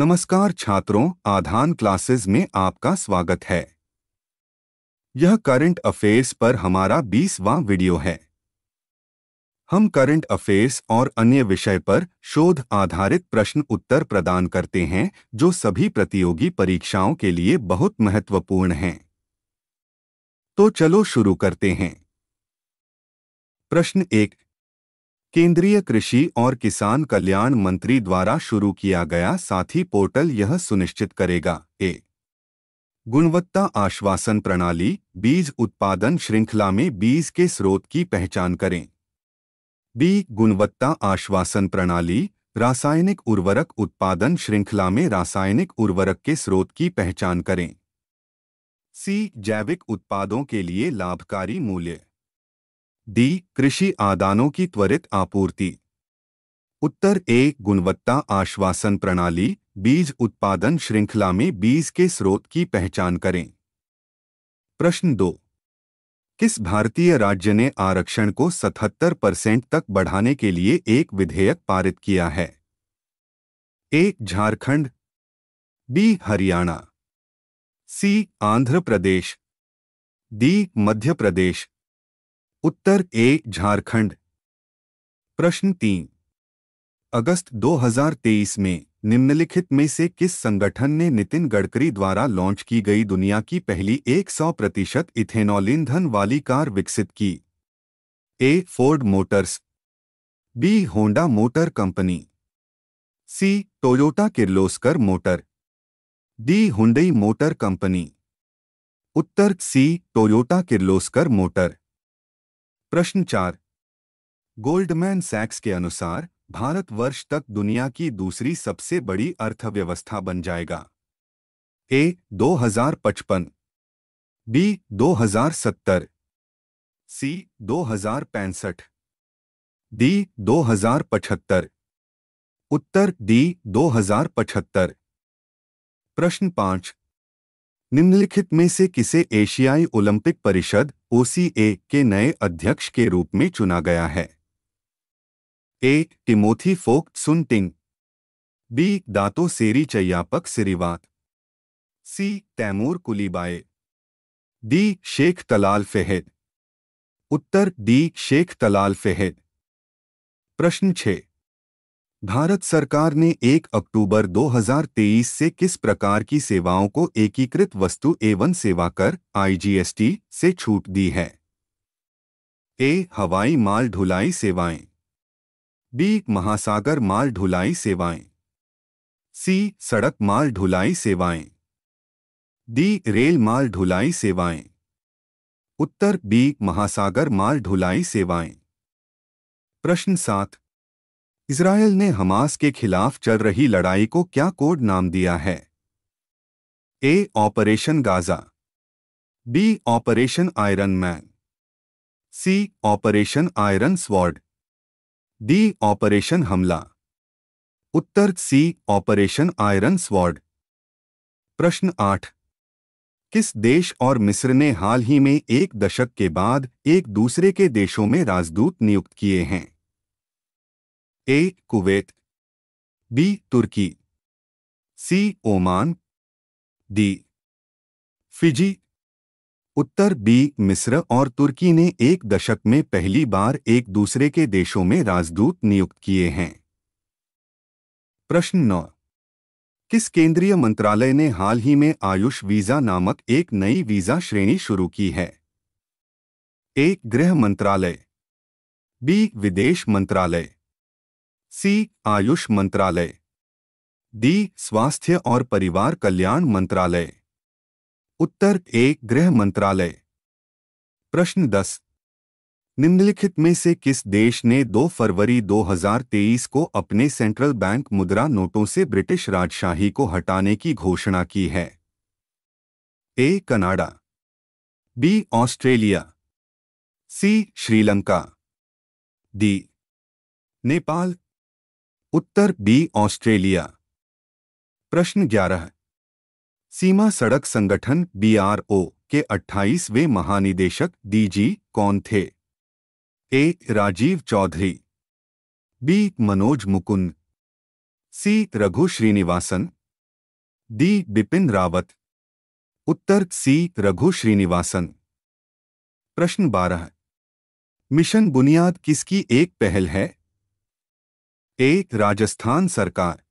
नमस्कार छात्रों आधान क्लासेस में आपका स्वागत है यह करंट अफेयर्स पर हमारा बीसवां वीडियो है हम करंट अफेयर्स और अन्य विषय पर शोध आधारित प्रश्न उत्तर प्रदान करते हैं जो सभी प्रतियोगी परीक्षाओं के लिए बहुत महत्वपूर्ण हैं तो चलो शुरू करते हैं प्रश्न एक केंद्रीय कृषि और किसान कल्याण मंत्री द्वारा शुरू किया गया साथी पोर्टल यह सुनिश्चित करेगा ए गुणवत्ता आश्वासन प्रणाली बीज उत्पादन श्रृंखला में बीज के स्रोत की पहचान करें बी गुणवत्ता आश्वासन प्रणाली रासायनिक उर्वरक उत्पादन श्रृंखला में रासायनिक उर्वरक के स्रोत की पहचान करें सी जैविक उत्पादों के लिए लाभकारी मूल्य डी कृषि आदानों की त्वरित आपूर्ति उत्तर ए गुणवत्ता आश्वासन प्रणाली बीज उत्पादन श्रृंखला में बीज के स्रोत की पहचान करें प्रश्न दो किस भारतीय राज्य ने आरक्षण को 77 परसेंट तक बढ़ाने के लिए एक विधेयक पारित किया है A Jharkhand B Haryana C Andhra Pradesh D Madhya Pradesh उत्तर ए झारखंड प्रश्न तीन अगस्त 2023 में निम्नलिखित में से किस संगठन ने नितिन गडकरी द्वारा लॉन्च की गई दुनिया की पहली 100 प्रतिशत इथेनॉल ईंधन वाली कार विकसित की A Ford Motors B Honda Motor Company C Toyota Kirloskar Motor D Hyundai Motor Company उत्तर सी टोयोटा किर्लोस्कर मोटर प्रश्न चार गोल्डमैन सैक्स के अनुसार भारत वर्ष तक दुनिया की दूसरी सबसे बड़ी अर्थव्यवस्था बन जाएगा ए 2055 बी 2070 सी दो हजार पैंसठ डी दो हजार पचहत्तर उत्तर डी दो हजार पचहत्तर प्रश्न पांच निम्नलिखित में से किसे एशियाई ओलंपिक परिषद ओ के नए अध्यक्ष के रूप में चुना गया है ए Timothy Fok Tsun Ting B Dato Seri Chaiyapak Siriwat C Timur Kulibayev D Sheikh Talal Fahad उत्तर डी शेख तलाल फेहद प्रश्न छः भारत सरकार ने 1 अक्टूबर 2023 से किस प्रकार की सेवाओं को एकीकृत वस्तु एवं सेवा कर आईजीएसटी से छूट दी है ए हवाई माल ढुलाई सेवाएं बी महासागर माल ढुलाई सेवाएं सी सड़क माल ढुलाई सेवाएं डी रेल माल ढुलाई सेवाएं उत्तर बी महासागर माल ढुलाई सेवाएं प्रश्न सात इसराइल ने हमास के खिलाफ चल रही लड़ाई को क्या कोड नाम दिया है A Operation Gaza B Operation Iron Man C Operation Iron Sword D Operation हमला उत्तर सी ऑपरेशन आयरन स्वॉर्ड प्रश्न आठ किस देश और मिस्र ने हाल ही में एक दशक के बाद एक दूसरे के देशों में राजदूत नियुक्त किए हैं ए कुवैत बी तुर्की सी ओमान डी फिजी उत्तर बी मिस्र और तुर्की ने एक दशक में पहली बार एक दूसरे के देशों में राजदूत नियुक्त किए हैं प्रश्न नौ किस केंद्रीय मंत्रालय ने हाल ही में आयुष वीजा नामक एक नई वीजा श्रेणी शुरू की है ए गृह मंत्रालय बी विदेश मंत्रालय सी आयुष मंत्रालय डी स्वास्थ्य और परिवार कल्याण मंत्रालय उत्तर ए गृह मंत्रालय प्रश्न दस निम्नलिखित में से किस देश ने 2 फरवरी 2023 को अपने सेंट्रल बैंक मुद्रा नोटों से ब्रिटिश राजशाही को हटाने की घोषणा की है A Canada B Australia C Sri Lanka D Nepal उत्तर बी ऑस्ट्रेलिया प्रश्न ग्यारह सीमा सड़क संगठन बीआरओ के 28वें महानिदेशक डीजी कौन थे A Rajiv Chaudhary B Manoj Mukund C Raghu Srinivasan D Bipin Rawat उत्तर सी रघु श्रीनिवासन प्रश्न बारह मिशन बुनियाद किसकी एक पहल है ए राजस्थान सरकार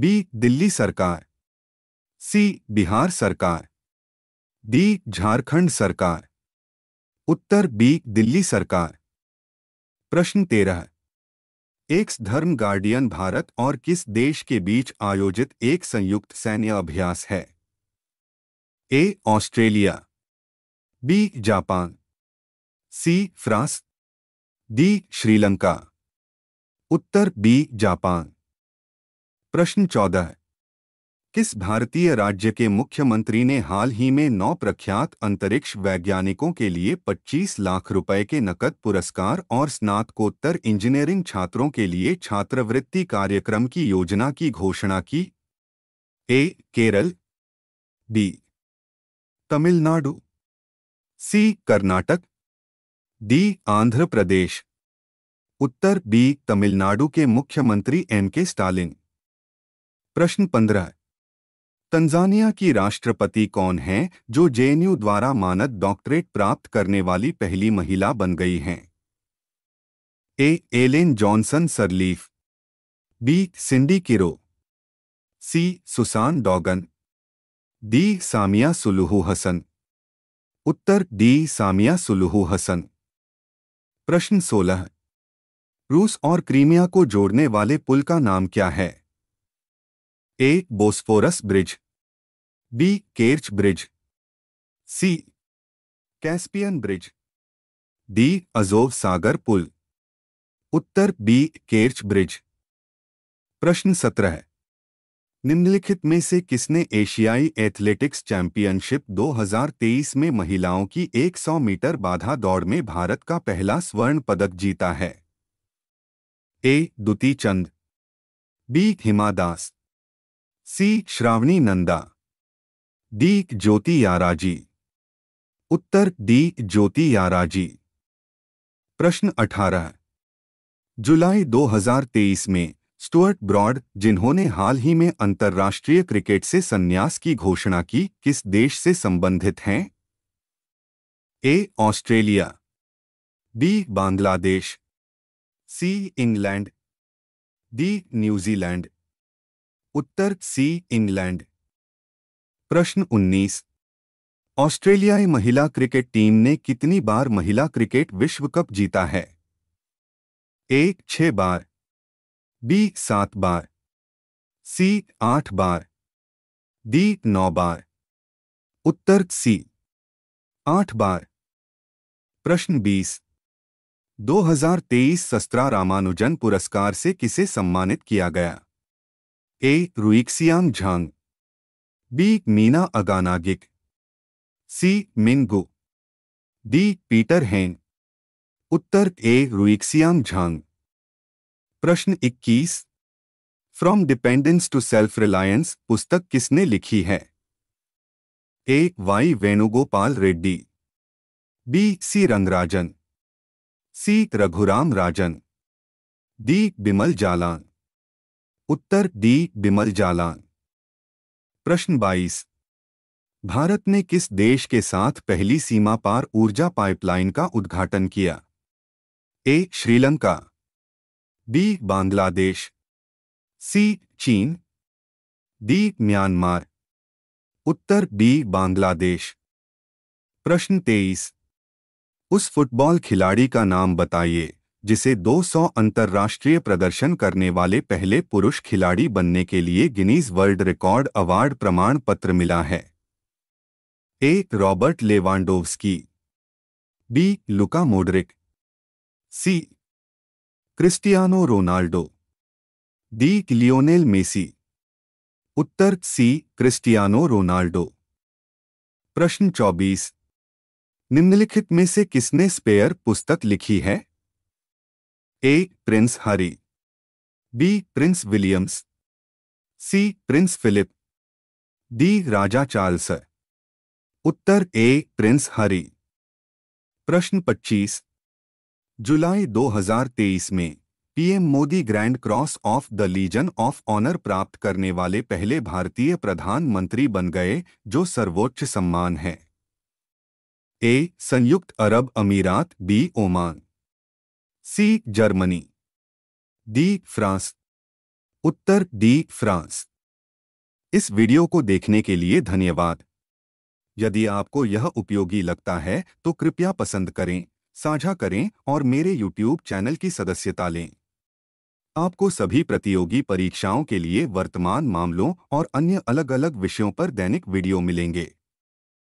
बी दिल्ली सरकार सी बिहार सरकार डी झारखंड सरकार उत्तर बी दिल्ली सरकार प्रश्न तेरह एक्स धर्म गार्डियन भारत और किस देश के बीच आयोजित एक संयुक्त सैन्य अभ्यास है A Australia B Japan C France D Sri Lanka उत्तर बी जापान प्रश्न चौदह किस भारतीय राज्य के मुख्यमंत्री ने हाल ही में नौ प्रख्यात अंतरिक्ष वैज्ञानिकों के लिए 25 लाख रुपए के नकद पुरस्कार और स्नातकोत्तर इंजीनियरिंग छात्रों के लिए छात्रवृत्ति कार्यक्रम की योजना की घोषणा की A Kerala B Tamil Nadu C Karnataka D Andhra Pradesh उत्तर बी तमिलनाडु के मुख्यमंत्री एन के स्टालिन प्रश्न पंद्रह तंजानिया की राष्ट्रपति कौन हैं जो जेएनयू द्वारा मानद डॉक्टरेट प्राप्त करने वाली पहली महिला बन गई हैं A Ellen Johnson Sirleaf B Cindy Kiro C Susan Dougan D Samia Suluhu Hassan उत्तर डी सामिया सुलुहू हसन प्रश्न सोलह रूस और क्रीमिया को जोड़ने वाले पुल का नाम क्या है A Bosphorus bridge B Kerch bridge C Caspian bridge D Azov सागर पुल उत्तर बी केर्च ब्रिज प्रश्न सत्रह निम्नलिखित में से किसने एशियाई एथलेटिक्स चैंपियनशिप 2023 में महिलाओं की 100 मीटर बाधा दौड़ में भारत का पहला स्वर्ण पदक जीता है A Dutee Chand B Hima Das C Shravani Nanda D Jyothi Yarraji उत्तर डी ज्योति याराजी प्रश्न 18 जुलाई 2023 में स्टुअर्ट ब्रॉड जिन्होंने हाल ही में अंतर्राष्ट्रीय क्रिकेट से संन्यास की घोषणा की किस देश से संबंधित हैं A Australia B Bangladesh C England D New Zealand उत्तर सी इंग्लैंड प्रश्न 19 ऑस्ट्रेलियाई महिला क्रिकेट टीम ने कितनी बार महिला क्रिकेट विश्व कप जीता है ए छह बार बी सात बार सी आठ बार डी नौ बार उत्तर सी आठ बार प्रश्न बीस 2023 सस्त्रा रामानुजन पुरस्कार से किसे सम्मानित किया गया A Ruixiang Zhang B Mina Aganagic C Mingo D Peter Hahn उत्तर ए रुइक्सियांग झांग प्रश्न 21 from dependence to self reliance पुस्तक किसने लिखी है A Y Venugopal Reddy B C Rangarajan C Raghuram Rajan D Bimal Jalan उत्तर डी बिमल जालान प्रश्न 22 भारत ने किस देश के साथ पहली सीमा पार ऊर्जा पाइपलाइन का उद्घाटन किया A Sri Lanka B Bangladesh C चीन डी म्यांमार उत्तर बी बांग्लादेश प्रश्न तेईस उस फुटबॉल खिलाड़ी का नाम बताइए जिसे 200 अंतर्राष्ट्रीय प्रदर्शन करने वाले पहले पुरुष खिलाड़ी बनने के लिए गिनीज वर्ल्ड रिकॉर्ड अवार्ड प्रमाण पत्र मिला है A Robert Lewandowski B Luka Modric C Cristiano Ronaldo D Lionel Messi उत्तर सी क्रिस्टियानो रोनाल्डो प्रश्न 24 निम्नलिखित में से किसने स्पेयर पुस्तक लिखी है A Prince Harry B Prince Williams C Prince Philip D राजा चार्ल्स उत्तर ए प्रिंस हरी प्रश्न 25 जुलाई 2023 में PM Modi grand cross of the legion of honour प्राप्त करने वाले पहले भारतीय प्रधानमंत्री बन गए जो सर्वोच्च सम्मान है ए संयुक्त अरब अमीरात B Oman C Germany D France उत्तर डी फ्रांस इस वीडियो को देखने के लिए धन्यवाद यदि आपको यह उपयोगी लगता है तो कृपया पसंद करें साझा करें और मेरे YouTube चैनल की सदस्यता लें आपको सभी प्रतियोगी परीक्षाओं के लिए वर्तमान मामलों और अन्य अलग अलग विषयों पर दैनिक वीडियो मिलेंगे